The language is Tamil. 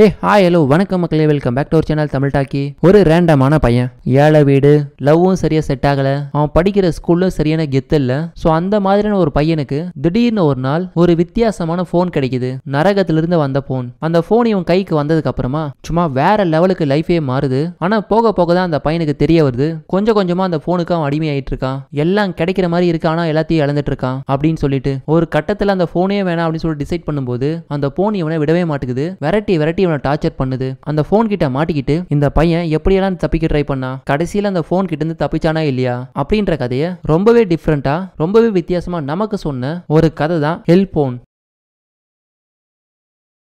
ஏ ஹாய் ஹலோ வணக்கம் மக்களே welcome back to our channel Tamil talkie ஒரு ரேண்டமான பையன் ஏழை வீடு லவ்வும் சரியாக செட் ஆகலை அவன் படிக்கிற ஸ்கூல்லும் சரியான கெத்து இல்லை ஸோ அந்த மாதிரியான ஒரு பையனுக்கு திடீர்னு ஒரு நாள் ஒரு வித்தியாசமான ஃபோன் கிடைக்குது நரகத்திலிருந்து வந்த ஃபோன் அந்த ஃபோன் இவன் கைக்கு வந்ததுக்கு அப்புறமா சும்மா வேற லெவலுக்கு லைஃபே மாறுது ஆனால் போக போக தான் அந்த பையனுக்கு தெரிய வருது கொஞ்சம் கொஞ்சமாக அந்த ஃபோனுக்கு அவன் அடிமையாயிட்டு இருக்கான் எல்லாம் கிடைக்கிற மாதிரி இருக்கு ஆனால் எல்லாத்தையும் இழந்துட்டு இருக்கான் அப்படின்னு சொல்லிட்டு ஒரு கட்டத்தில் அந்த ஃபோனே வேணாம் அப்படின்னு சொல்லி டிசைட் பண்ணும்போது அந்த ஃபோன் இவனை விடவே மாட்டேங்குது வெரைட்டி வெரைட்டி இவனை டார்ச்சர் பண்ணுது அந்த ஃபோன் கிட்ட மாட்டிக்கிட்டு இந்த பையன் எப்படியெல்லாம் தப்பிக்க ட்ரை பண்ணா கடைசியில் அந்த ஃபோன் கிட்ட இருந்து தப்பிச்சானா இல்லையா அப்படின்ற கதையை ரொம்பவே டிஃப்ரெண்டா ரொம்பவே வித்தியாசமா நமக்கு சொன்ன ஒரு கதை தான் ஹெல்போன்